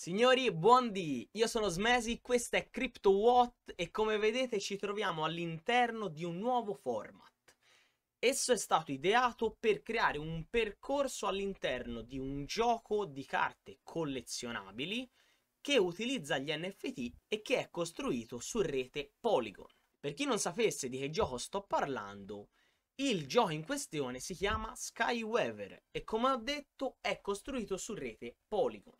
Signori, buondì! Io sono Smesi, questa è CryptoWatt e come vedete ci troviamo all'interno di un nuovo format. Esso è stato ideato per creare un percorso all'interno di un gioco di carte collezionabili che utilizza gli NFT e che è costruito su rete Polygon. Per chi non sapesse di che gioco sto parlando, il gioco in questione si chiama Skyweaver e come ho detto è costruito su rete Polygon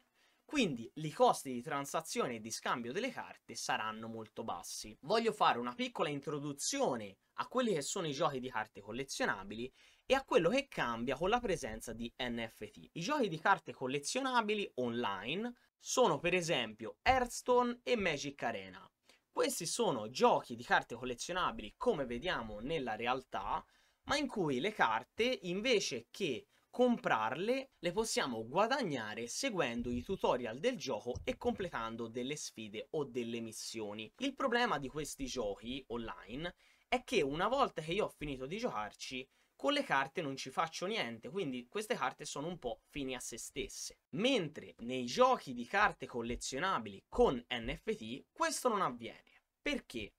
quindi i costi di transazione e di scambio delle carte saranno molto bassi. Voglio fare una piccola introduzione a quelli che sono i giochi di carte collezionabili e a quello che cambia con la presenza di NFT. I giochi di carte collezionabili online sono per esempio Hearthstone e Magic Arena. Questi sono giochi di carte collezionabili come vediamo nella realtà, ma in cui le carte invece che comprarle, le possiamo guadagnare seguendo i tutorial del gioco e completando delle sfide o delle missioni. Il problema di questi giochi online è che una volta che io ho finito di giocarci, con le carte non ci faccio niente, quindi queste carte sono un po' fini a se stesse. Mentre nei giochi di carte collezionabili con NFT questo non avviene. Perché?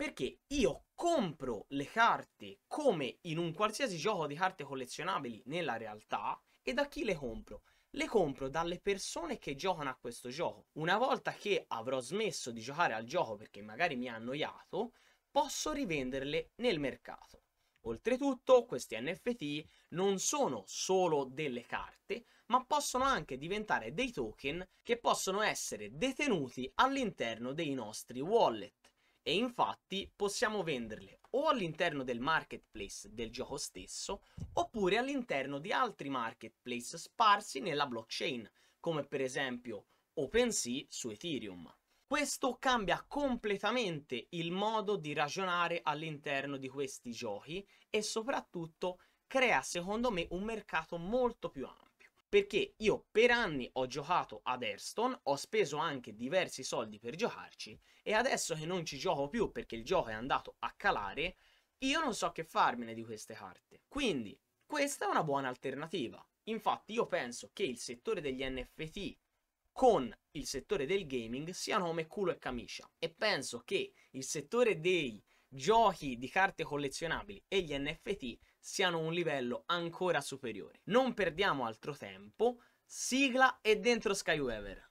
Perché io compro le carte come in un qualsiasi gioco di carte collezionabili nella realtà e da chi le compro? Le compro dalle persone che giocano a questo gioco. Una volta che avrò smesso di giocare al gioco perché magari mi ha annoiato, posso rivenderle nel mercato. Oltretutto, questi NFT non sono solo delle carte, ma possono anche diventare dei token che possono essere detenuti all'interno dei nostri wallet e infatti possiamo venderle o all'interno del marketplace del gioco stesso oppure all'interno di altri marketplace sparsi nella blockchain come per esempio OpenSea su Ethereum. Questo cambia completamente il modo di ragionare all'interno di questi giochi e soprattutto crea secondo me un mercato molto più ampio perché io per anni ho giocato ad Airstone, ho speso anche diversi soldi per giocarci e adesso che non ci gioco più perché il gioco è andato a calare, io non so che farmene di queste carte. Quindi, questa è una buona alternativa. Infatti io penso che il settore degli NFT con il settore del gaming siano come culo e camicia e penso che il settore dei giochi di carte collezionabili e gli NFT siano un livello ancora superiore. Non perdiamo altro tempo, sigla e dentro Skyweaver.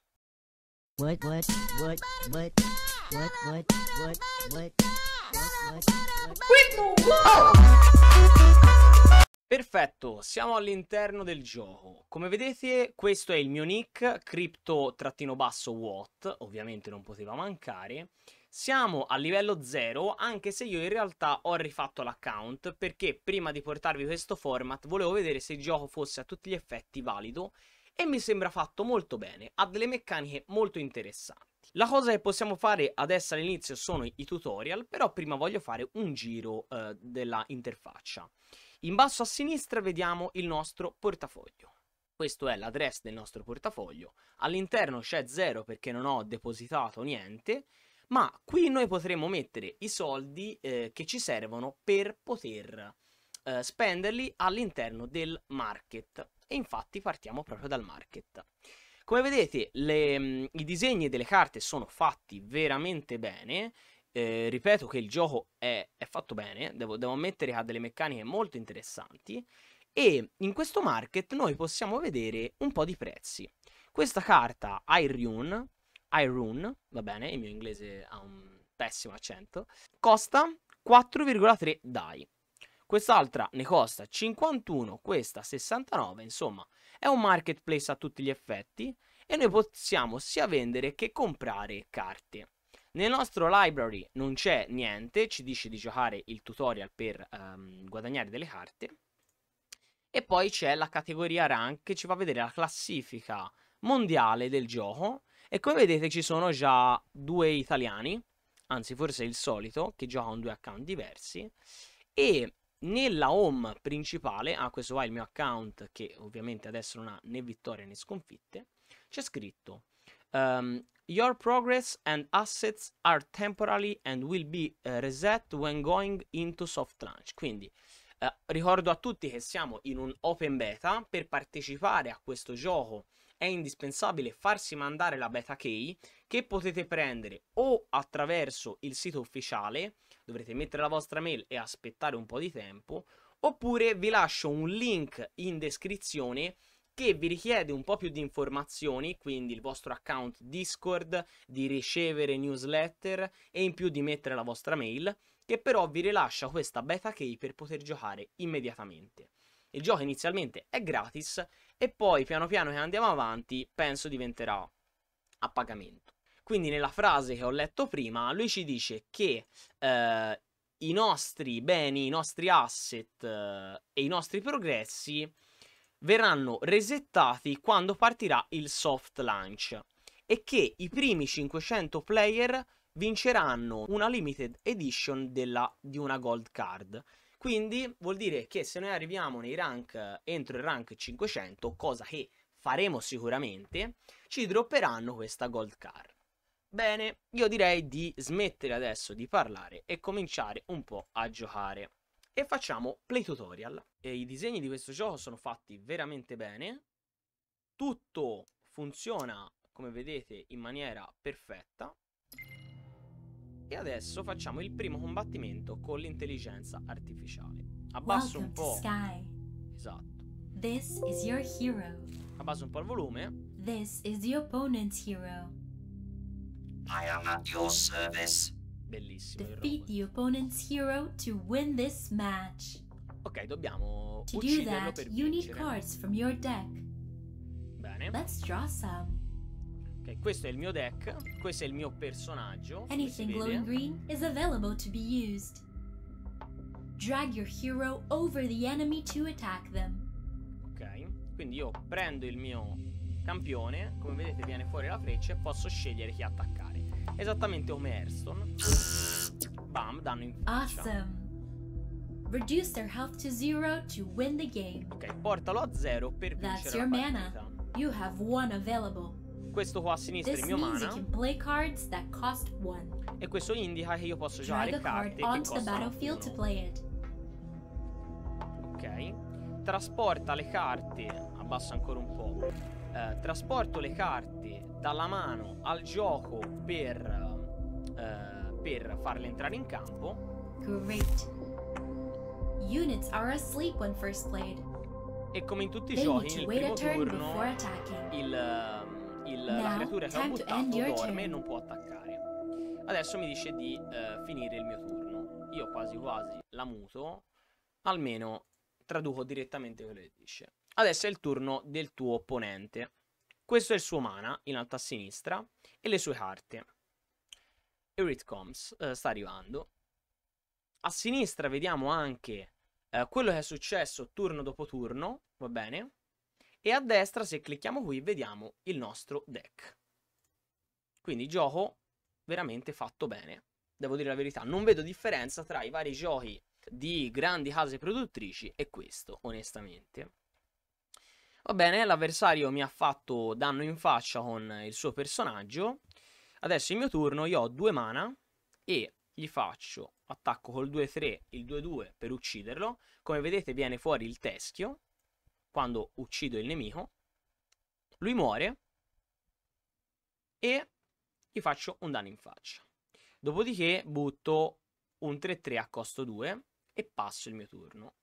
Perfetto, siamo all'interno del gioco. Come vedete, questo è il mio nick, crypto-what, ovviamente non poteva mancare. Siamo a livello 0 anche se io in realtà ho rifatto l'account perché prima di portarvi questo format volevo vedere se il gioco fosse a tutti gli effetti valido e mi sembra fatto molto bene, ha delle meccaniche molto interessanti. La cosa che possiamo fare adesso all'inizio sono i tutorial, però prima voglio fare un giro eh, della interfaccia. In basso a sinistra vediamo il nostro portafoglio. Questo è l'address del nostro portafoglio. All'interno c'è 0 perché non ho depositato niente ma qui noi potremo mettere i soldi eh, che ci servono per poter eh, spenderli all'interno del market. E infatti partiamo proprio dal market. Come vedete le, mm, i disegni delle carte sono fatti veramente bene, eh, ripeto che il gioco è, è fatto bene, devo, devo ammettere che ha delle meccaniche molto interessanti e in questo market noi possiamo vedere un po' di prezzi. Questa carta Irune Irune, va bene, il mio inglese ha un pessimo accento, costa 4,3 DAI. Quest'altra ne costa 51, questa 69, insomma, è un marketplace a tutti gli effetti e noi possiamo sia vendere che comprare carte. Nel nostro library non c'è niente, ci dice di giocare il tutorial per um, guadagnare delle carte. E poi c'è la categoria rank che ci fa vedere la classifica mondiale del gioco e come vedete ci sono già due italiani, anzi forse il solito, che già con due account diversi. E nella home principale, ah questo qua è il mio account che ovviamente adesso non ha né vittorie né sconfitte, c'è scritto um, Your progress and assets are temporary and will be uh, reset when going into soft launch. Quindi eh, ricordo a tutti che siamo in un open beta per partecipare a questo gioco è indispensabile farsi mandare la beta key che potete prendere o attraverso il sito ufficiale, dovrete mettere la vostra mail e aspettare un po' di tempo, oppure vi lascio un link in descrizione che vi richiede un po' più di informazioni, quindi il vostro account Discord, di ricevere newsletter e in più di mettere la vostra mail, che però vi rilascia questa beta key per poter giocare immediatamente. Il gioco inizialmente è gratis e poi piano piano che andiamo avanti penso diventerà a pagamento. Quindi nella frase che ho letto prima lui ci dice che eh, i nostri beni, i nostri asset eh, e i nostri progressi verranno resettati quando partirà il soft launch e che i primi 500 player vinceranno una limited edition della, di una gold card quindi vuol dire che se noi arriviamo nei rank entro il rank 500, cosa che faremo sicuramente, ci dropperanno questa gold car. Bene, io direi di smettere adesso di parlare e cominciare un po' a giocare. E facciamo play tutorial. E I disegni di questo gioco sono fatti veramente bene. Tutto funziona, come vedete, in maniera perfetta. E adesso facciamo il primo combattimento con l'intelligenza artificiale. Abbasso un po'. Esatto. This is your hero. Abbasso un po' il volume. This is the opponent's hero. I am at your service. Bellissimo. Defeat the opponent's hero to win this match. Ok, dobbiamo to ucciderlo that, per vincere. you need cards from your deck. Bene. Let's draw some. Ok, questo è il mio deck, questo è il mio personaggio. Anything glowing green is available to be used. Drag your hero over the enemy to attack them. Ok, quindi io prendo il mio campione, come vedete viene fuori la freccia e posso scegliere chi attaccare. Esattamente come Hearthstone. Bam, danno in faccia. Awesome. Reduce their health to zero to win the game. Ok, portalo a zero per That's vincere la partita. That's your mana. You have one available. Questo qua a sinistra è il mio mana. E questo indica che io posso giocare carte che costano Ok. Trasporta le carte, abbasso ancora un po'. Eh, trasporto le carte dalla mano al gioco per, eh, per farle entrare in campo. Great. Units are asleep when first played. E come in tutti i They giochi, nel primo turno, il... Eh, il, Now, la creatura che ho buttato dorme e non può attaccare. Adesso mi dice di eh, finire il mio turno. Io quasi quasi la muto, almeno traduco direttamente quello che dice. Adesso è il turno del tuo opponente. Questo è il suo mana, in alto a sinistra, e le sue carte. Here it comes, eh, sta arrivando. A sinistra vediamo anche eh, quello che è successo turno dopo turno, va bene? e a destra se clicchiamo qui vediamo il nostro deck. Quindi gioco veramente fatto bene, devo dire la verità, non vedo differenza tra i vari giochi di grandi case produttrici e questo, onestamente. Va bene, l'avversario mi ha fatto danno in faccia con il suo personaggio. Adesso il mio turno, io ho due mana e gli faccio attacco col 2-3 il 2-2 per ucciderlo. Come vedete viene fuori il teschio quando uccido il nemico, lui muore e gli faccio un danno in faccia. Dopodiché butto un 3-3 a costo 2 e passo il mio turno.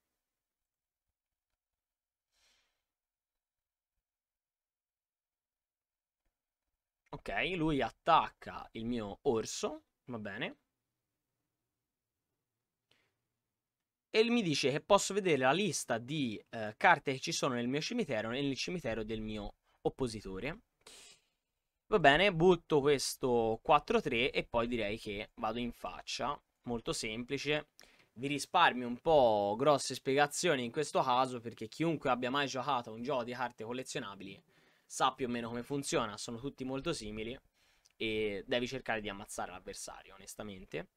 Ok, lui attacca il mio orso, va bene. e mi dice che posso vedere la lista di eh, carte che ci sono nel mio cimitero, nel cimitero del mio oppositore. Va bene, butto questo 4-3 e poi direi che vado in faccia, molto semplice. Vi risparmio un po' grosse spiegazioni in questo caso perché chiunque abbia mai giocato a un gioco di carte collezionabili sa più o meno come funziona, sono tutti molto simili e devi cercare di ammazzare l'avversario onestamente.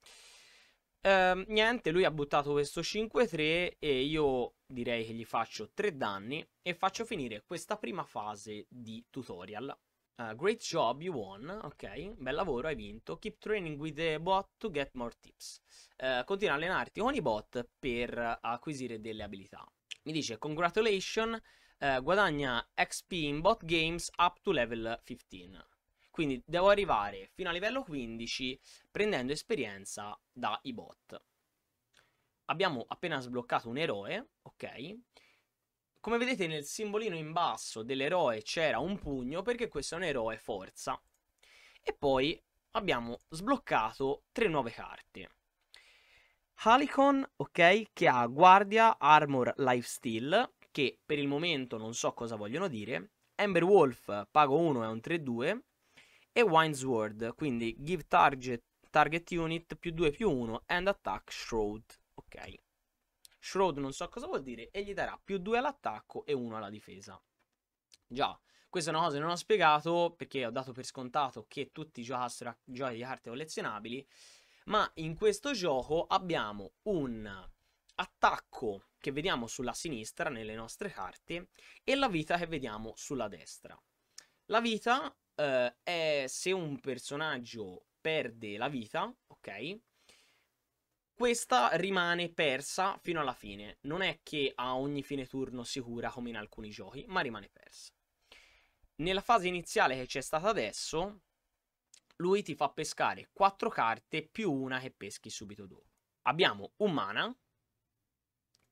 Ehm, niente, lui ha buttato questo 5-3 e io direi che gli faccio 3 danni e faccio finire questa prima fase di tutorial. Uh, great job, you won. Ok, bel lavoro, hai vinto. Keep training with the bot to get more tips. Uh, continua a allenarti con i bot per acquisire delle abilità. Mi dice, congratulations, uh, eh, guadagna XP in bot games up to level 15. Quindi devo arrivare fino a livello 15 prendendo esperienza dai bot. Abbiamo appena sbloccato un eroe, ok? Come vedete nel simbolino in basso dell'eroe c'era un pugno perché questo è un eroe forza. E poi abbiamo sbloccato tre nuove carte. Halicon, ok, che ha guardia, armor, lifesteal, che per il momento non so cosa vogliono dire. Ember Wolf, pago 1 è un 3-2, e Winesword, quindi give target, target unit più 2 più 1 and attack shroud, ok. Shroud non so cosa vuol dire e gli darà più 2 all'attacco e 1 alla difesa. Già, questa è una cosa che non ho spiegato perché ho dato per scontato che tutti giocassero a giochi di carte collezionabili, ma in questo gioco abbiamo un attacco che vediamo sulla sinistra nelle nostre carte e la vita che vediamo sulla destra. La vita eh, è se un personaggio perde la vita, ok? Questa rimane persa fino alla fine. Non è che a ogni fine turno si cura come in alcuni giochi, ma rimane persa. Nella fase iniziale che c'è stata adesso, lui ti fa pescare 4 carte più una che peschi subito dopo. Abbiamo un mana,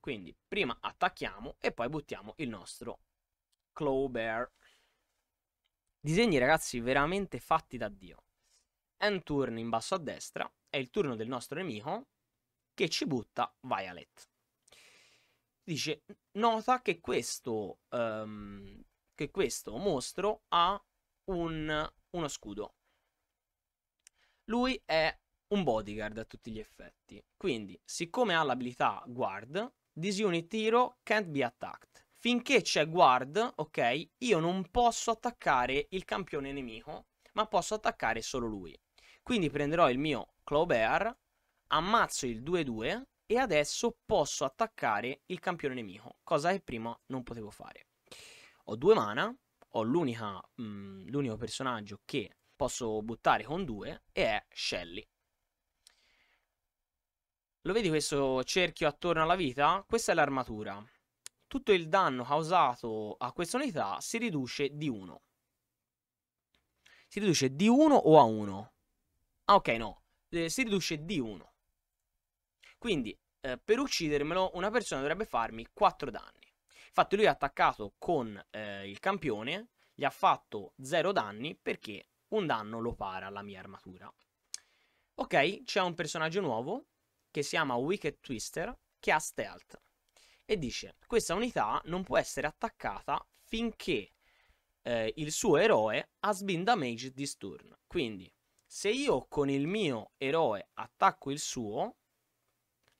quindi prima attacchiamo e poi buttiamo il nostro Claw Bear. Disegni ragazzi veramente fatti da Dio. End turn in basso a destra è il turno del nostro nemico che ci butta Violet. Dice, nota che questo, um, che questo mostro ha un, uno scudo. Lui è un bodyguard a tutti gli effetti. Quindi, siccome ha l'abilità guard, disuni tiro can't be attacked finché c'è guard, ok, io non posso attaccare il campione nemico, ma posso attaccare solo lui. Quindi prenderò il mio Clawbear, ammazzo il 2-2 e adesso posso attaccare il campione nemico, cosa che prima non potevo fare. Ho due mana, ho mm, l'unico personaggio che posso buttare con due e è Shelly. Lo vedi questo cerchio attorno alla vita? Questa è l'armatura tutto il danno causato a questa unità si riduce di 1. Si riduce di 1 o a 1? Ah, ok, no. Eh, si riduce di 1. Quindi, eh, per uccidermelo, una persona dovrebbe farmi 4 danni. Infatti lui ha attaccato con eh, il campione, gli ha fatto 0 danni perché un danno lo para alla mia armatura. Ok, c'è un personaggio nuovo che si chiama Wicked Twister che ha stealth e dice questa unità non può essere attaccata finché eh, il suo eroe ha been damaged this turn. Quindi se io con il mio eroe attacco il suo,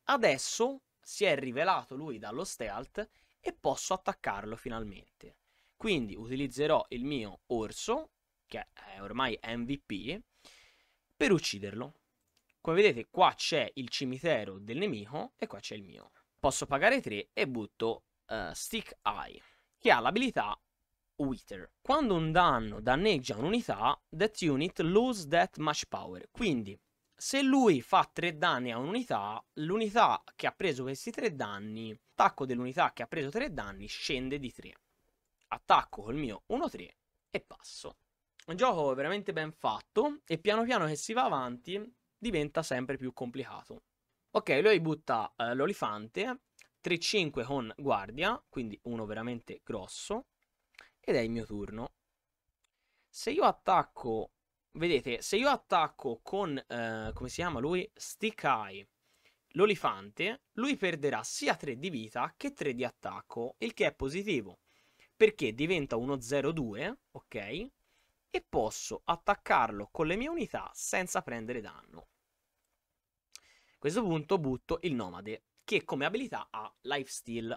adesso si è rivelato lui dallo stealth e posso attaccarlo finalmente. Quindi utilizzerò il mio orso, che è ormai MVP, per ucciderlo. Come vedete qua c'è il cimitero del nemico e qua c'è il mio posso pagare 3 e butto uh, Stick Eye, che ha l'abilità Wither. Quando un danno danneggia un'unità, that unit lose that much power. Quindi, se lui fa 3 danni a un'unità, l'unità che ha preso questi 3 danni, attacco dell'unità che ha preso 3 danni, scende di 3. Attacco col mio 1-3 e passo. Un gioco veramente ben fatto e piano piano che si va avanti diventa sempre più complicato. Ok, lui butta eh, l'olifante, 3-5 con guardia, quindi uno veramente grosso, ed è il mio turno. Se io attacco, vedete, se io attacco con, eh, come si chiama lui, Stick Eye, l'olifante, lui perderà sia 3 di vita che 3 di attacco, il che è positivo, perché diventa uno 0-2, ok? E posso attaccarlo con le mie unità senza prendere danno. A questo punto butto il nomade, che come abilità ha lifesteal.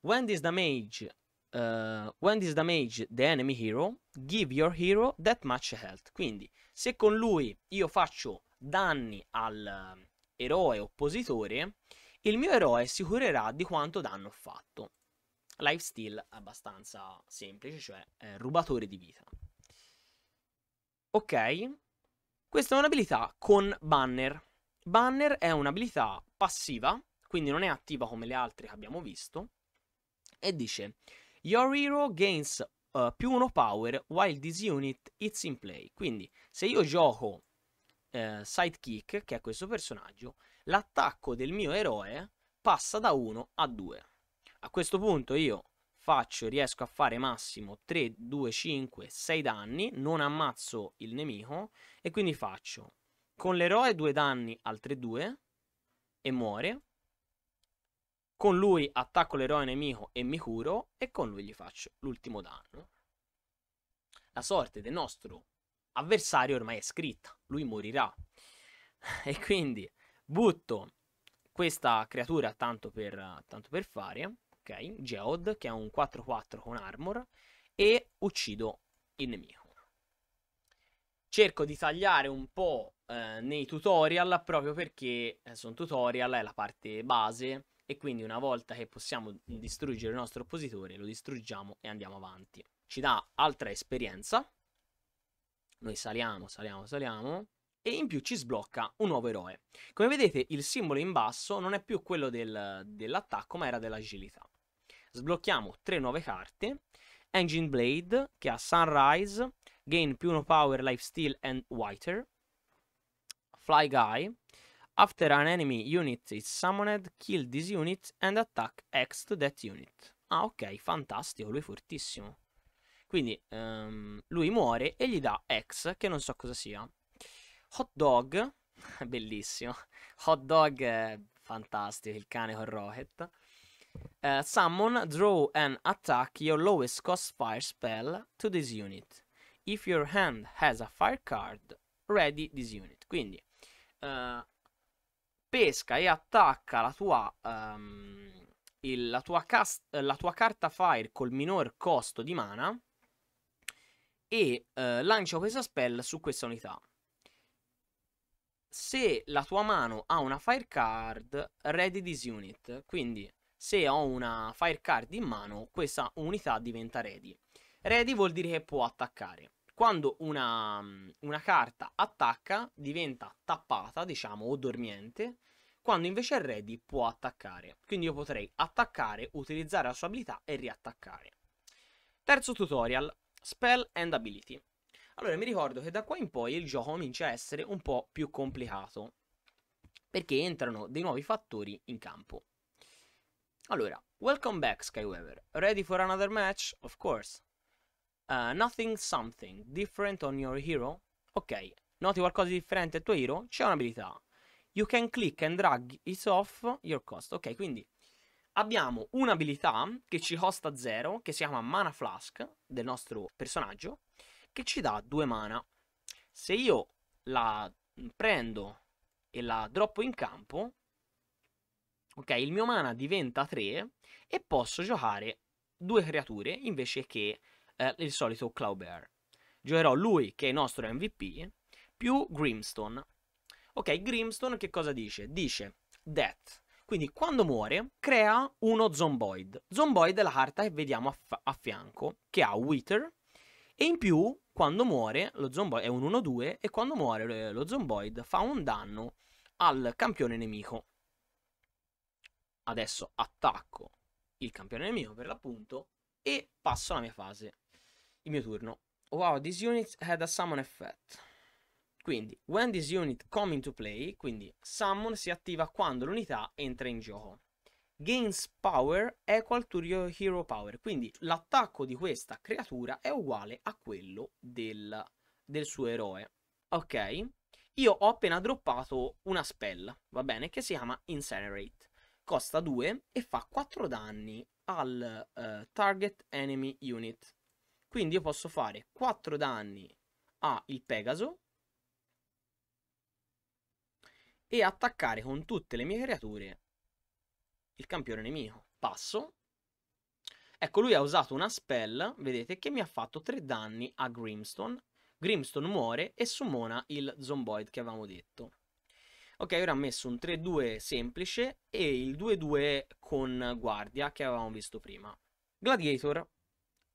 When this damage Uh, when this damage the enemy hero, give your hero that much health. Quindi, se con lui io faccio danni all'eroe eh, oppositore, il mio eroe si curerà di quanto danno ho fatto. Lifesteal abbastanza semplice, cioè eh, rubatore di vita. Ok, questa è un'abilità con banner. Banner è un'abilità passiva, quindi non è attiva come le altre che abbiamo visto, e dice Your hero gains uh, più 1 power while this unit is in play. Quindi se io gioco eh, Sidekick, che è questo personaggio, l'attacco del mio eroe passa da 1 a 2. A questo punto io faccio, riesco a fare massimo 3, 2, 5, 6 danni, non ammazzo il nemico e quindi faccio con l'eroe due danni al 3-2 e muore. Con lui attacco l'eroe nemico e mi curo e con lui gli faccio l'ultimo danno. La sorte del nostro avversario ormai è scritta, lui morirà. e quindi butto questa creatura tanto per, tanto per fare, ok? Geod che è un 4-4 con armor e uccido il nemico cerco di tagliare un po' eh, nei tutorial proprio perché eh, sono tutorial, è la parte base e quindi una volta che possiamo distruggere il nostro oppositore lo distruggiamo e andiamo avanti. Ci dà altra esperienza, noi saliamo, saliamo, saliamo e in più ci sblocca un nuovo eroe. Come vedete il simbolo in basso non è più quello del, dell'attacco ma era dell'agilità. Sblocchiamo tre nuove carte, Engine Blade che ha Sunrise, gain più no power, lifesteal and whiter. Fly Guy. After an enemy unit is summoned, kill this unit and attack X to that unit. Ah ok, fantastico, lui è fortissimo. Quindi um, lui muore e gli dà X, che non so cosa sia. Hot Dog, bellissimo. Hot Dog è fantastico, il cane con Rocket. Uh, eh, summon, draw and attack your lowest cost fire spell to this unit. If your hand has a fire card, ready this unit. Quindi uh, pesca e attacca la tua, um, il, la, tua cast, la tua carta fire col minor costo di mana e uh, lancia questa spell su questa unità. Se la tua mano ha una fire card, ready this unit. Quindi se ho una fire card in mano, questa unità diventa ready. Ready vuol dire che può attaccare. Quando una, mm, una carta attacca diventa tappata, diciamo, o dormiente, quando invece è ready può attaccare. Quindi io potrei attaccare, utilizzare la sua abilità e riattaccare. Terzo tutorial, spell and ability. Allora mi ricordo che da qua in poi il gioco comincia a essere un po' più complicato, perché entrano dei nuovi fattori in campo. Allora, welcome back Skyweaver, ready for another match? Of course. Uh, nothing something different on your hero. Ok, noti qualcosa di differente al tuo hero? C'è un'abilità. You can click and drag it off your cost. Ok, quindi abbiamo un'abilità che ci costa 0, che si chiama Mana Flask del nostro personaggio, che ci dà 2 mana. Se io la prendo e la droppo in campo, ok, il mio mana diventa 3 e posso giocare due creature invece che eh, il solito Cloudbear. Giocherò lui, che è il nostro MVP, più Grimstone. Ok, Grimstone che cosa dice? Dice Death. Quindi quando muore crea uno Zomboid. Zomboid è la carta che vediamo a, a fianco, che ha Wither. E in più, quando muore, lo Zomboid è un 1-2 e quando muore eh, lo Zomboid fa un danno al campione nemico. Adesso attacco il campione nemico per l'appunto e passo alla mia fase il mio turno. Wow, this unit had a summon effect. Quindi, when this unit come into play, quindi summon si attiva quando l'unità entra in gioco. Gains power equal to your hero power. Quindi l'attacco di questa creatura è uguale a quello del, del suo eroe. Ok? Io ho appena droppato una spell, va bene, che si chiama Incinerate. Costa 2 e fa 4 danni al uh, target enemy unit. Quindi io posso fare 4 danni al Pegaso e attaccare con tutte le mie creature il campione nemico. Passo. Ecco, lui ha usato una spell, vedete, che mi ha fatto 3 danni a Grimstone. Grimstone muore e summona il Zomboid che avevamo detto. Ok, ora ha messo un 3-2 semplice e il 2-2 con guardia che avevamo visto prima. Gladiator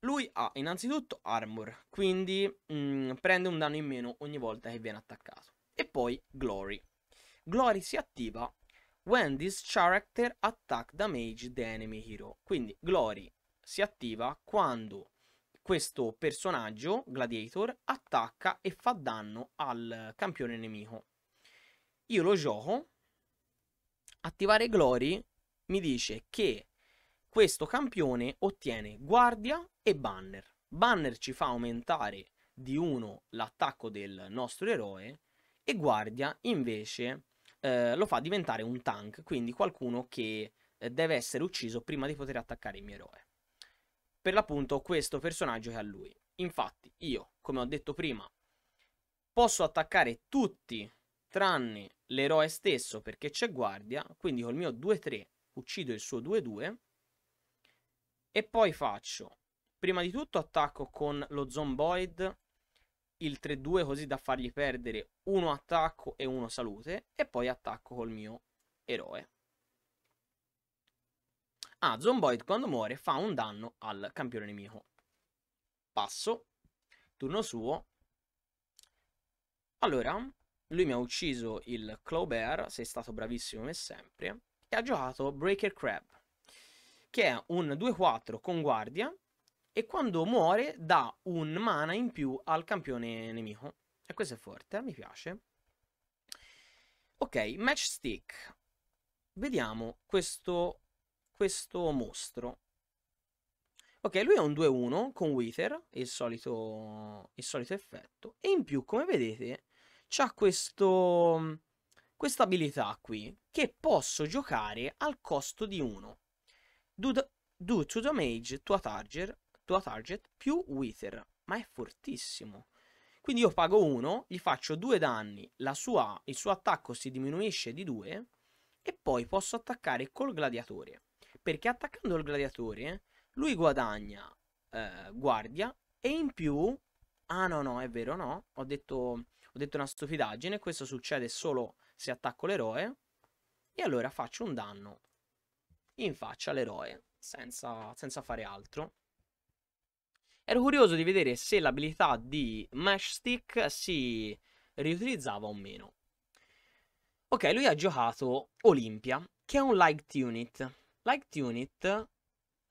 lui ha innanzitutto armor, quindi mh, mm, prende un danno in meno ogni volta che viene attaccato. E poi Glory. Glory si attiva when this character attack damage the enemy hero. Quindi Glory si attiva quando questo personaggio, Gladiator, attacca e fa danno al campione nemico. Io lo gioco, attivare Glory mi dice che questo campione ottiene guardia e banner. Banner ci fa aumentare di uno l'attacco del nostro eroe e guardia invece eh, lo fa diventare un tank, quindi qualcuno che eh, deve essere ucciso prima di poter attaccare il mio eroe. Per l'appunto questo personaggio è a lui. Infatti io, come ho detto prima, posso attaccare tutti tranne l'eroe stesso perché c'è guardia, quindi col mio 2-3 uccido il suo 2-2 e poi faccio, prima di tutto attacco con lo Zomboid, il 3-2 così da fargli perdere uno attacco e uno salute, e poi attacco col mio eroe. Ah, Zomboid quando muore fa un danno al campione nemico. Passo, turno suo. Allora, lui mi ha ucciso il Clawbear, sei stato bravissimo come sempre, e ha giocato Breaker Crab che è un 2-4 con guardia e quando muore dà un mana in più al campione nemico. E questo è forte, eh, mi piace. Ok, matchstick. Vediamo questo, questo mostro. Ok, lui è un 2-1 con Wither, il solito, il solito effetto. E in più, come vedete, c'ha questo questa abilità qui che posso giocare al costo di 1 do, the, to damage tua target, tua target più wither. Ma è fortissimo. Quindi io pago 1, gli faccio 2 danni, sua, il suo attacco si diminuisce di 2 e poi posso attaccare col gladiatore. Perché attaccando il gladiatore lui guadagna eh, guardia e in più... Ah no no, è vero no, ho detto, ho detto una stupidaggine, questo succede solo se attacco l'eroe. E allora faccio un danno in faccia all'eroe senza, senza fare altro. Ero curioso di vedere se l'abilità di Mesh Stick si riutilizzava o meno. Ok, lui ha giocato Olimpia, che è un Light Unit. Light Unit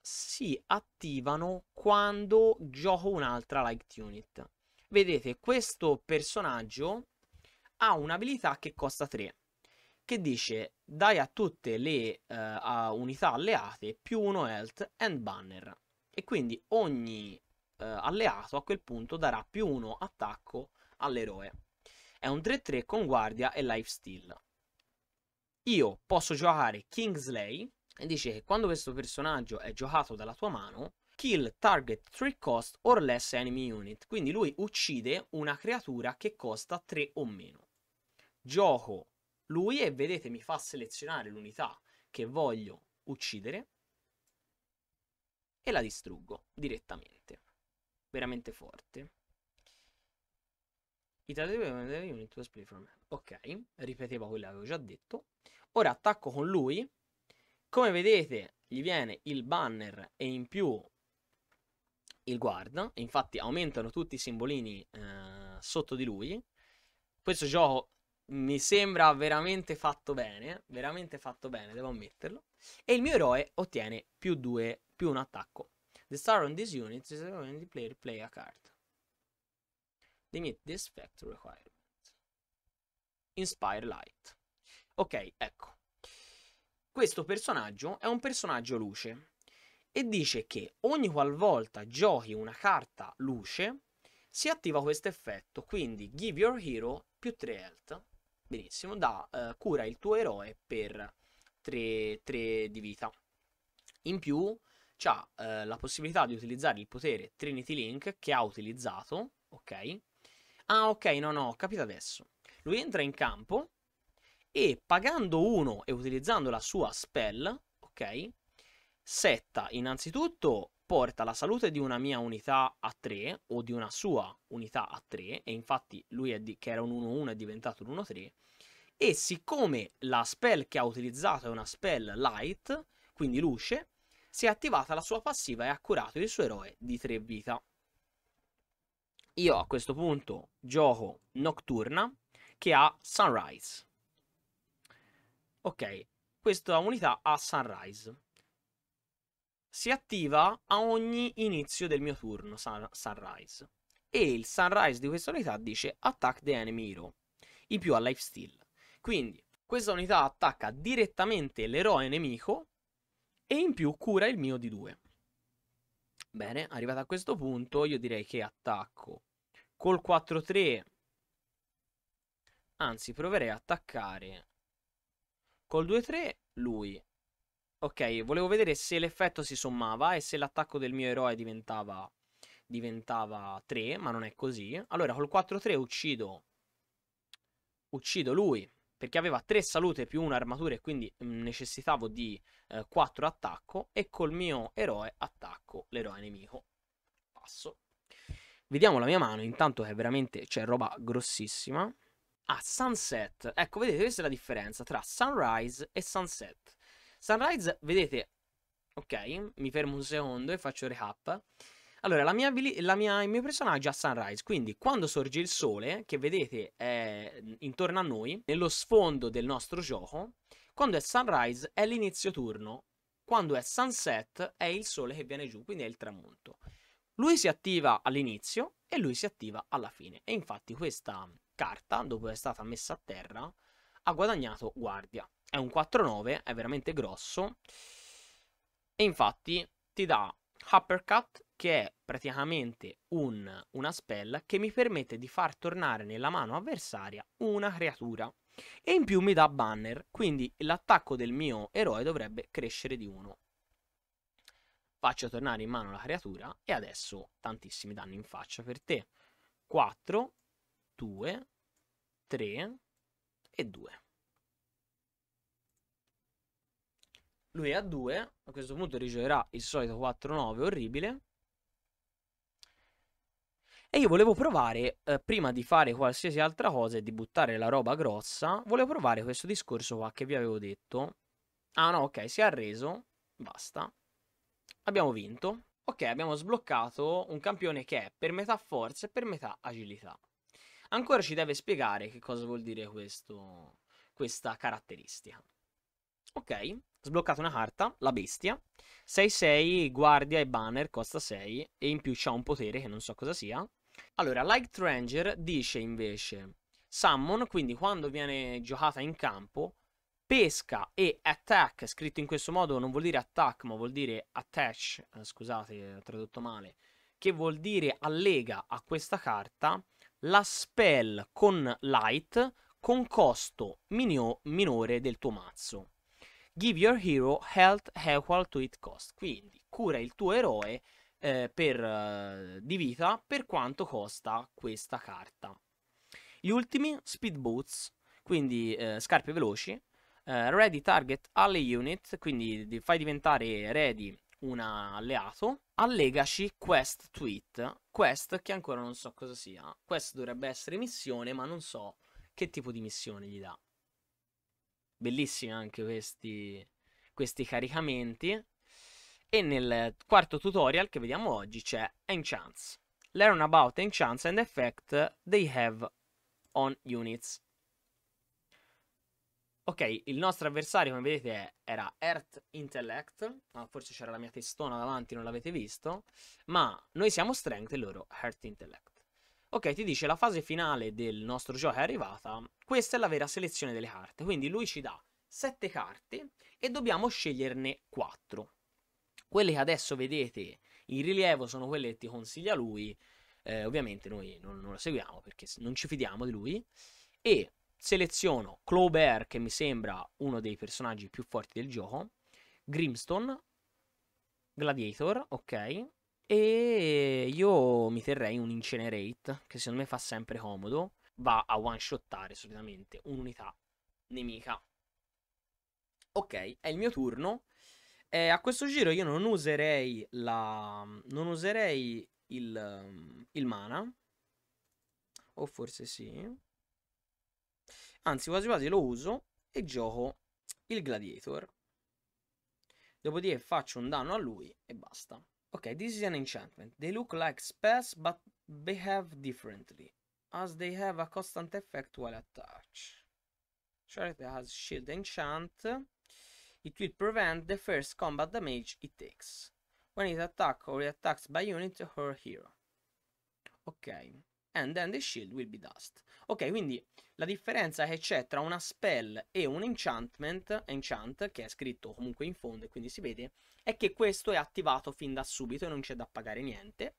si attivano quando gioco un'altra Light Unit. Vedete, questo personaggio ha un'abilità che costa 3 che dice dai a tutte le uh, a unità alleate più uno health and banner e quindi ogni uh, alleato a quel punto darà più uno attacco all'eroe. È un 3-3 con guardia e lifesteal. Io posso giocare Kingsley e dice che quando questo personaggio è giocato dalla tua mano, kill target 3 cost or less enemy unit, quindi lui uccide una creatura che costa 3 o meno. Gioco lui e vedete mi fa selezionare l'unità che voglio uccidere e la distruggo direttamente. Veramente forte. Ok, ripetevo quello che avevo già detto. Ora attacco con lui. Come vedete gli viene il banner e in più il guard. Infatti aumentano tutti i simbolini eh, sotto di lui. Questo gioco mi sembra veramente fatto bene, veramente fatto bene, devo ammetterlo. E il mio eroe ottiene più 2, più un attacco. The star on this unit is when the player play a card. They meet this fact requirement. Inspire Light. Ok, ecco. Questo personaggio è un personaggio luce e dice che ogni qualvolta giochi una carta luce si attiva questo effetto, quindi give your hero più 3 health Benissimo, da eh, cura il tuo eroe per 3, di vita. In più ha eh, la possibilità di utilizzare il potere Trinity Link che ha utilizzato, ok? Ah ok, no no, capito adesso. Lui entra in campo e pagando uno e utilizzando la sua spell, ok? Setta innanzitutto porta la salute di una mia unità a 3 o di una sua unità a 3 e infatti lui di, che era un 1-1 è diventato un 1-3 e siccome la spell che ha utilizzato è una spell light, quindi luce, si è attivata la sua passiva e ha curato il suo eroe di 3 vita. Io a questo punto gioco Nocturna che ha Sunrise. Ok, questa unità ha Sunrise si attiva a ogni inizio del mio turno, sun- Sunrise. E il Sunrise di questa unità dice Attack the Enemy Hero, in più a lifesteal. Quindi questa unità attacca direttamente l'eroe nemico e in più cura il mio di 2. Bene, arrivato a questo punto io direi che attacco col 4-3. Anzi, proverei a attaccare col 2-3 lui Ok, volevo vedere se l'effetto si sommava e se l'attacco del mio eroe diventava, diventava 3, ma non è così. Allora, col 4-3 uccido, uccido lui, perché aveva 3 salute più 1 armatura e quindi necessitavo di eh, 4 attacco, e col mio eroe attacco l'eroe nemico. Passo. Vediamo la mia mano, intanto è veramente, cioè, roba grossissima. Ah, Sunset. Ecco, vedete, questa è la differenza tra Sunrise e Sunset. Sunrise, vedete, ok, mi fermo un secondo e faccio recap. Allora, la mia, la mia, il mio personaggio ha Sunrise, quindi quando sorge il sole, che vedete è intorno a noi, nello sfondo del nostro gioco, quando è Sunrise è l'inizio turno, quando è Sunset è il sole che viene giù, quindi è il tramonto. Lui si attiva all'inizio e lui si attiva alla fine. E infatti questa carta, dopo che è stata messa a terra, ha guadagnato guardia. È un 4-9, è veramente grosso. E infatti ti dà Uppercut, che è praticamente un, una spell che mi permette di far tornare nella mano avversaria una creatura. E in più mi dà banner, quindi l'attacco del mio eroe dovrebbe crescere di 1. Faccio tornare in mano la creatura e adesso tantissimi danni in faccia per te. 4, 2, 3 e 2. Lui è a 2. A questo punto riceverà il solito 4-9 orribile. E io volevo provare, eh, prima di fare qualsiasi altra cosa e di buttare la roba grossa, volevo provare questo discorso qua che vi avevo detto. Ah no, ok, si è arreso. Basta. Abbiamo vinto. Ok, abbiamo sbloccato un campione che è per metà forza e per metà agilità. Ancora ci deve spiegare che cosa vuol dire questo, questa caratteristica. Ok, sbloccate una carta, la bestia. 6-6, guardia e banner, costa 6 e in più c'ha un potere che non so cosa sia. Allora, Light Ranger dice invece Summon, quindi quando viene giocata in campo, pesca e attack, scritto in questo modo non vuol dire attack ma vuol dire attach, eh, scusate ho tradotto male, che vuol dire allega a questa carta la spell con light con costo minio- minore del tuo mazzo. Give your hero health equal to its cost. Quindi cura il tuo eroe eh, per, eh, di vita per quanto costa questa carta. Gli ultimi, Speed Boots, quindi eh, scarpe veloci. Eh, ready target alle unit, quindi fai diventare ready un alleato. Allegaci quest tweet, quest che ancora non so cosa sia. Quest dovrebbe essere missione, ma non so che tipo di missione gli dà. Bellissimi anche questi, questi caricamenti. E nel quarto tutorial che vediamo oggi c'è Enchants. Learn about Enchants and Effect they have on units. Ok, il nostro avversario, come vedete, era Earth Intellect. Ah, forse c'era la mia testona davanti, non l'avete visto. Ma noi siamo Strength e loro Earth Intellect. Ok, ti dice la fase finale del nostro gioco è arrivata, questa è la vera selezione delle carte, quindi lui ci dà 7 carte e dobbiamo sceglierne 4. Quelle che adesso vedete in rilievo sono quelle che ti consiglia lui, eh, ovviamente noi non, non, lo seguiamo perché non ci fidiamo di lui, e seleziono Clowbear che mi sembra uno dei personaggi più forti del gioco, Grimstone, Gladiator, ok, e io mi terrei un incenerate che secondo me fa sempre comodo. Va a one-shottare solitamente un'unità nemica. Ok, è il mio turno. Eh, a questo giro io non userei la... Non userei il, il mana. O forse sì. Anzi, quasi quasi lo uso e gioco il Gladiator. Dopodiché faccio un danno a lui e basta. Okay, this is an enchantment. They look like spells, but behave differently, as they have a constant effect while attached. Charity has shield enchant. It will prevent the first combat damage it takes, when it attacks or it attacks by unit or hero. Ok, and then the shield will be dust. Ok, quindi La differenza che c'è tra una spell e un enchantment, enchant, che è scritto comunque in fondo e quindi si vede, è che questo è attivato fin da subito e non c'è da pagare niente.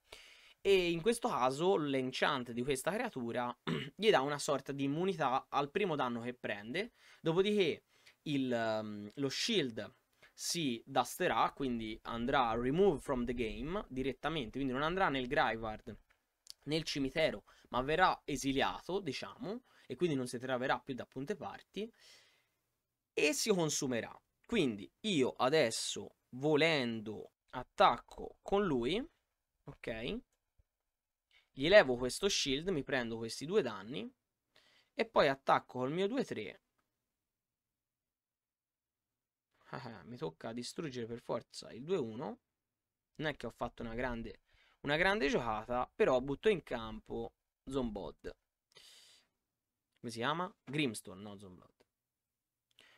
E in questo caso l'enchant di questa creatura gli dà una sorta di immunità al primo danno che prende, dopodiché il, um, lo shield si dusterà, quindi andrà a remove from the game direttamente, quindi non andrà nel graveyard nel cimitero, ma verrà esiliato, diciamo, e quindi non si troverà più da punte parti e si consumerà. Quindi io adesso volendo attacco con lui, ok? Gli levo questo shield, mi prendo questi due danni e poi attacco col mio 2-3. Ah, ah, mi tocca distruggere per forza il 2-1. Non è che ho fatto una grande una grande giocata, però butto in campo Zombod. Come si chiama? Grimstone, no Zombod.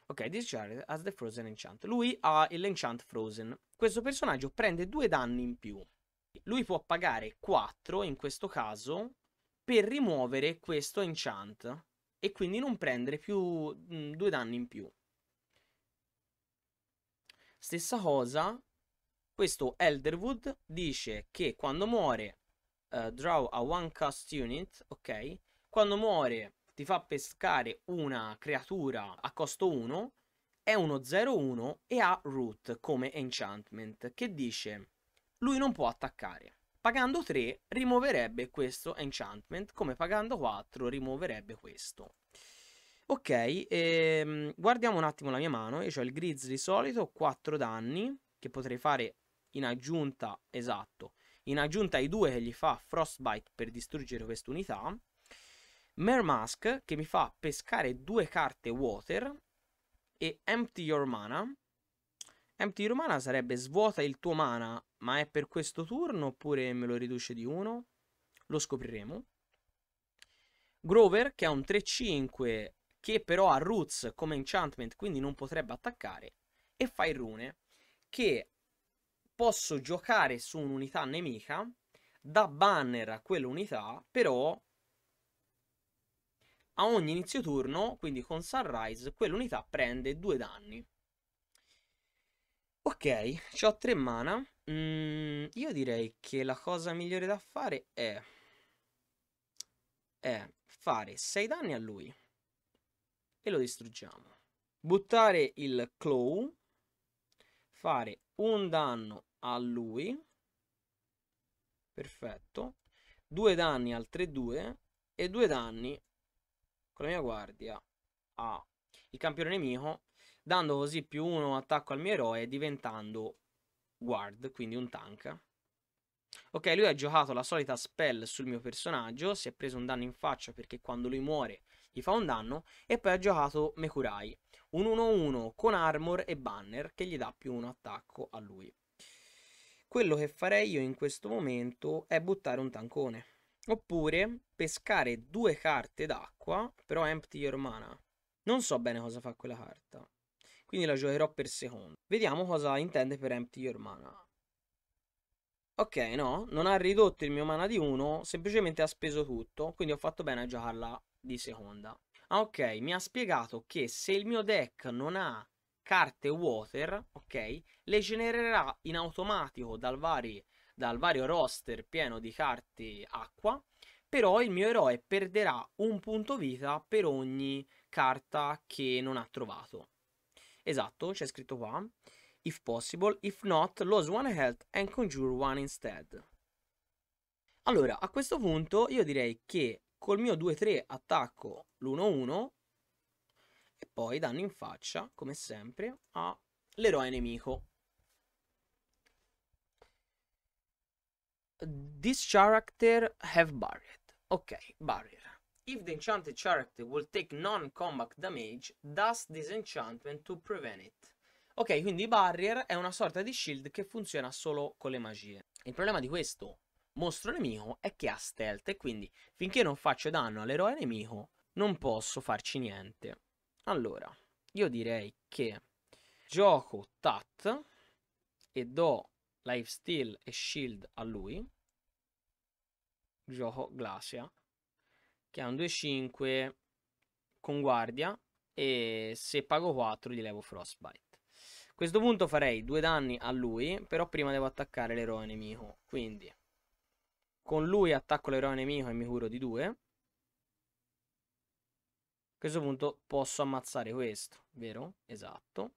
Ok, discharge has the Frozen Enchant. Lui ha l'Enchant Frozen. Questo personaggio prende due danni in più. Lui può pagare 4 in questo caso per rimuovere questo enchant e quindi non prendere più mh, mm, due danni in più. Stessa cosa questo Elderwood dice che quando muore uh, draw a one cost unit, ok? Quando muore ti fa pescare una creatura a costo 1, è uno 0-1 e ha root come enchantment che dice lui non può attaccare. Pagando 3 rimuoverebbe questo enchantment, come pagando 4 rimuoverebbe questo. Ok, ehm, guardiamo un attimo la mia mano, io ho il grizzly solito, 4 danni, che potrei fare in aggiunta, esatto, in aggiunta ai due che gli fa Frostbite per distruggere quest'unità, Mermask che mi fa pescare due carte Water e Empty Your Mana. Empty Your Mana sarebbe svuota il tuo mana, ma è per questo turno oppure me lo riduce di uno? Lo scopriremo. Grover che è un 3-5 che però ha Roots come enchantment, quindi non potrebbe attaccare, e Fire Rune che posso giocare su un'unità nemica, da banner a quell'unità, però a ogni inizio turno, quindi con Sunrise, quell'unità prende due danni. Ok, ho tre mana. Mm, io direi che la cosa migliore da fare è... è fare 6 danni a lui. E lo distruggiamo. Buttare il Claw. Fare un danno a lui. Perfetto. Due danni al 3-2 e due danni con la mia guardia a il campione nemico, dando così più uno attacco al mio eroe diventando guard, quindi un tank. Ok, lui ha giocato la solita spell sul mio personaggio, si è preso un danno in faccia perché quando lui muore gli fa un danno, e poi ha giocato Mekurai, un 1-1 con armor e banner che gli dà più uno attacco a lui. Quello che farei io in questo momento è buttare un tancone. Oppure pescare due carte d'acqua, però empty your mana. Non so bene cosa fa quella carta. Quindi la giocherò per secondo. Vediamo cosa intende per empty your mana. Ok, no, non ha ridotto il mio mana di 1, semplicemente ha speso tutto, quindi ho fatto bene a giocarla di seconda. Ah, ok, mi ha spiegato che se il mio deck non ha carte water, ok? Le genererà in automatico dal, vari, dal vario roster pieno di carte acqua, però il mio eroe perderà un punto vita per ogni carta che non ha trovato. Esatto, c'è scritto qua. If possible, if not, lose one health and conjure one instead. Allora, a questo punto io direi che col mio 2-3 attacco l'1-1 e poi danno in faccia, come sempre, all'eroe nemico. This character have barrier. Ok, barrier. If the enchanted character will take non-combat damage, does this enchantment to prevent it. Ok, quindi barrier è una sorta di shield che funziona solo con le magie. Il problema di questo mostro nemico è che ha stealth e quindi finché non faccio danno all'eroe nemico non posso farci niente. Allora, io direi che gioco Tat e do Lifesteal e Shield a lui. Gioco Glacia, che ha un 2-5 con guardia e se pago 4 gli levo Frostbite. A questo punto farei due danni a lui, però prima devo attaccare l'eroe nemico. Quindi con lui attacco l'eroe nemico e mi curo di 2. A questo punto posso ammazzare questo, vero? Esatto.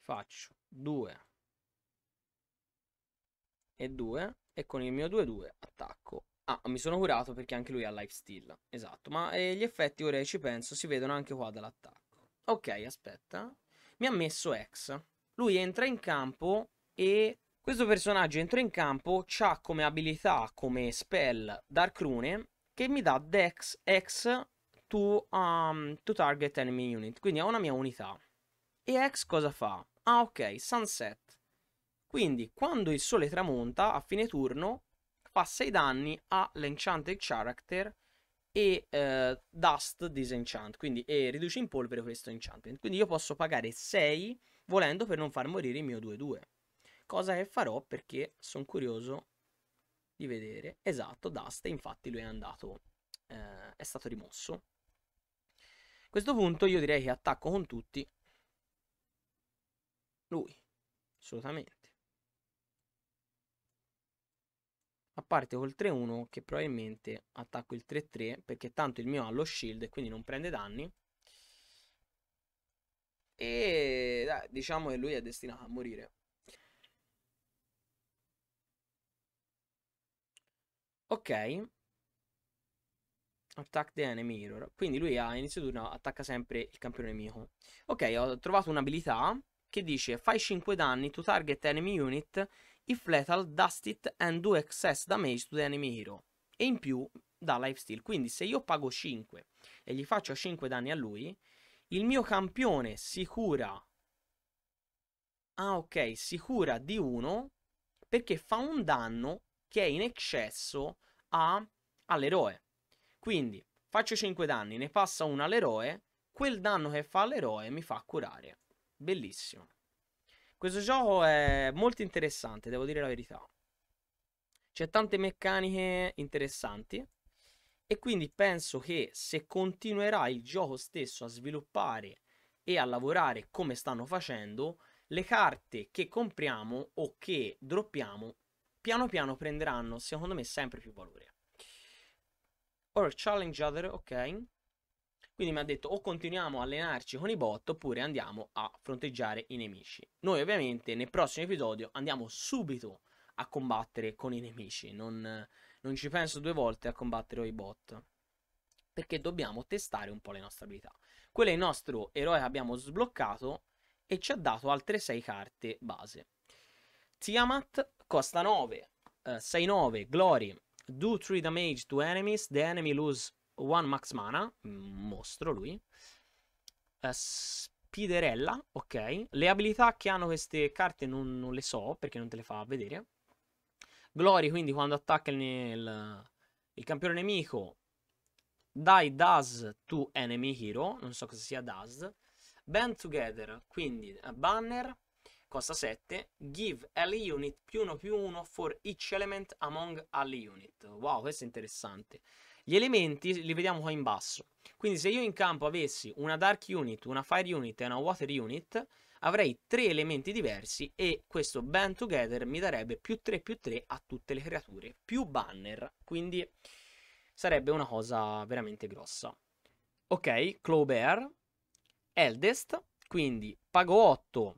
Faccio 2 e 2 e con il mio 2-2 attacco. Ah, mi sono curato perché anche lui ha lifesteal. Esatto, ma eh, gli effetti ora ci penso si vedono anche qua dall'attacco. Ok, aspetta. Mi ha messo X. Lui entra in campo e questo personaggio entra in campo, ha come abilità, come spell Dark Rune, che mi dà Dex X to, um, to target enemy unit, quindi ha una mia unità. E X cosa fa? Ah ok, sunset. Quindi quando il sole tramonta a fine turno fa 6 danni all'enchanted character e eh, Dust Disenchant, quindi e riduce in polvere questo enchantment. Quindi io posso pagare 6 volendo per non far morire il mio 2-2. Cosa che farò perché sono curioso di vedere. Esatto, Dust, infatti lui è andato, eh, è stato rimosso. A questo punto io direi che attacco con tutti lui. Assolutamente. A parte col 3-1 che probabilmente attacco il 3-3 perché tanto il mio ha lo shield e quindi non prende danni. E dai, diciamo che lui è destinato a morire. Ok. Attack the enemy hero. Quindi lui a inizio turno attacca sempre il campione nemico. Ok, ho trovato un'abilità che dice fai 5 danni to target enemy unit if lethal, dust it and do excess damage to the enemy hero. E in più da lifesteal. Quindi se io pago 5 e gli faccio 5 danni a lui, il mio campione si cura. Ah, ok, si cura di 1 perché fa un danno che è in eccesso a... all'eroe. Quindi faccio 5 danni, ne passa uno all'eroe, quel danno che fa all'eroe mi fa curare. Bellissimo. Questo gioco è molto interessante, devo dire la verità. C'è tante meccaniche interessanti. E quindi penso che se continuerà il gioco stesso a sviluppare e a lavorare come stanno facendo, le carte che compriamo o che droppiamo piano piano prenderanno, secondo me, sempre più valore or challenge other, ok? Quindi mi ha detto o continuiamo a allenarci con i bot oppure andiamo a fronteggiare i nemici. Noi ovviamente nel prossimo episodio andiamo subito a combattere con i nemici, non, non ci penso due volte a combattere i bot. Perché dobbiamo testare un po' le nostre abilità. Quello è il nostro eroe che abbiamo sbloccato e ci ha dato altre 6 carte base. Tiamat costa 9, eh, 6-9, Glory Do 3 damage to enemies. The enemy lose 1 max mana. Mm, mostro lui. Uh, Spiderella, ok. Le abilità che hanno queste carte non, non, le so perché non te le fa vedere. Glory, quindi quando attacca il, il campione nemico, dai does to enemy hero. Non so cosa sia does. Band together, quindi eh, banner costa 7. Give ally unit più 1 più 1 for each element among ally unit. Wow, questo è interessante. Gli elementi li vediamo qua in basso. Quindi se io in campo avessi una Dark Unit, una Fire Unit e una Water Unit, avrei tre elementi diversi e questo Band Together mi darebbe più 3 più 3 a tutte le creature, più banner, quindi sarebbe una cosa veramente grossa. Ok, Claw Bear, Eldest, quindi pago 8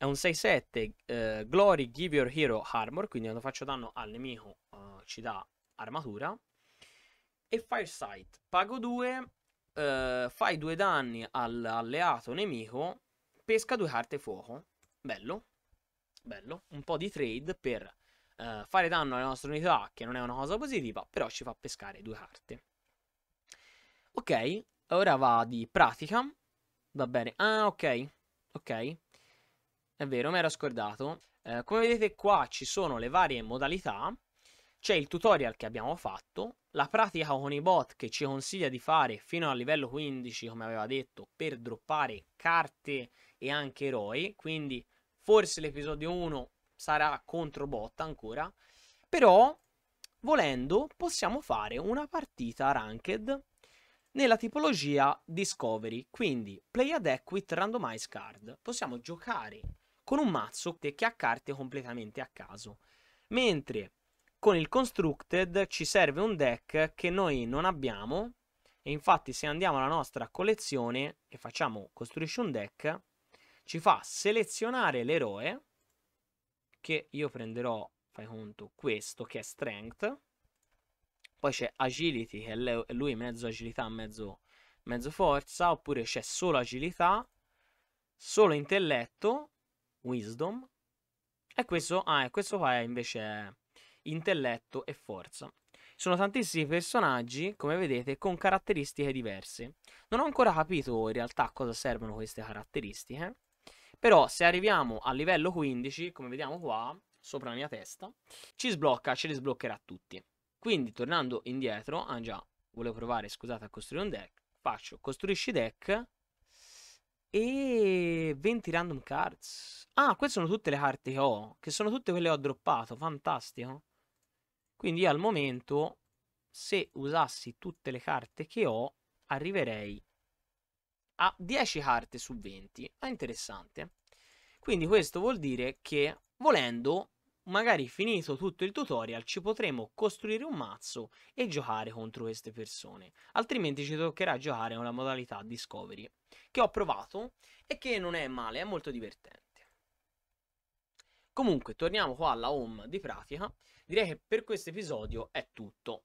è un 6-7 uh, eh, Glory Give Your Hero Armor, quindi quando faccio danno al nemico uh, ci dà armatura. E Firesight, pago 2, eh, fai 2 danni all'alleato nemico, pesca 2 carte fuoco. Bello, bello, un po' di trade per fare danno alle nostre unità, che non è una cosa positiva, però ci fa pescare 2 carte. Ok, ora va di pratica. Va bene. Ah, ok. Ok. È vero, mi era scordato. Eh, come vedete qua ci sono le varie modalità. C'è il tutorial che abbiamo fatto, la pratica con i bot che ci consiglia di fare fino al livello 15, come aveva detto, per droppare carte e anche eroi, quindi forse l'episodio 1 sarà contro bot ancora, però volendo possiamo fare una partita ranked nella tipologia Discovery, quindi Play a Deck with Randomized Card. Possiamo giocare con un mazzo che ha carte completamente a caso. Mentre con il Constructed ci serve un deck che noi non abbiamo e infatti se andiamo alla nostra collezione e facciamo costruisci un deck ci fa selezionare l'eroe che io prenderò, fai conto, questo che è Strength poi c'è Agility che è lui mezzo agilità, mezzo, mezzo forza oppure c'è solo agilità solo intelletto Wisdom. E questo, ah, e questo qua è invece intelletto e forza. Sono tantissimi personaggi, come vedete, con caratteristiche diverse. Non ho ancora capito in realtà a cosa servono queste caratteristiche. Però se arriviamo al livello 15, come vediamo qua, sopra la mia testa, ci sblocca, ce li sbloccherà tutti. Quindi tornando indietro, ah già, volevo provare, scusate, a costruire un deck. Faccio costruisci deck e 20 random cards. Ah, queste sono tutte le carte che ho. Che sono tutte quelle che ho droppato. Fantastico. Quindi al momento, se usassi tutte le carte che ho, arriverei a 10 carte su 20. È ah, interessante. Quindi questo vuol dire che, volendo, magari finito tutto il tutorial ci potremo costruire un mazzo e giocare contro queste persone, altrimenti ci toccherà giocare con la modalità Discovery, che ho provato e che non è male, è molto divertente. Comunque, torniamo qua alla home di pratica, direi che per questo episodio è tutto.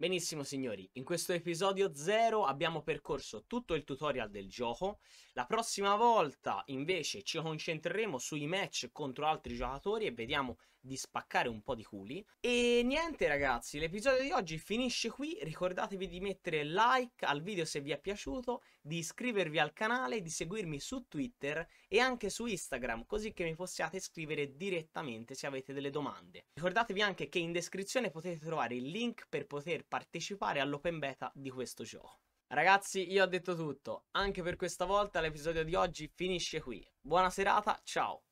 Benissimo signori, in questo episodio 0 abbiamo percorso tutto il tutorial del gioco, la prossima volta invece ci concentreremo sui match contro altri giocatori e vediamo di spaccare un po' di culi. E niente ragazzi, l'episodio di oggi finisce qui, ricordatevi di mettere like al video se vi è piaciuto, di iscrivervi al canale, di seguirmi su Twitter e anche su Instagram, così che mi possiate scrivere direttamente se avete delle domande. Ricordatevi anche che in descrizione potete trovare il link per poter partecipare all'open beta di questo gioco. Ragazzi, io ho detto tutto, anche per questa volta l'episodio di oggi finisce qui. Buona serata, ciao!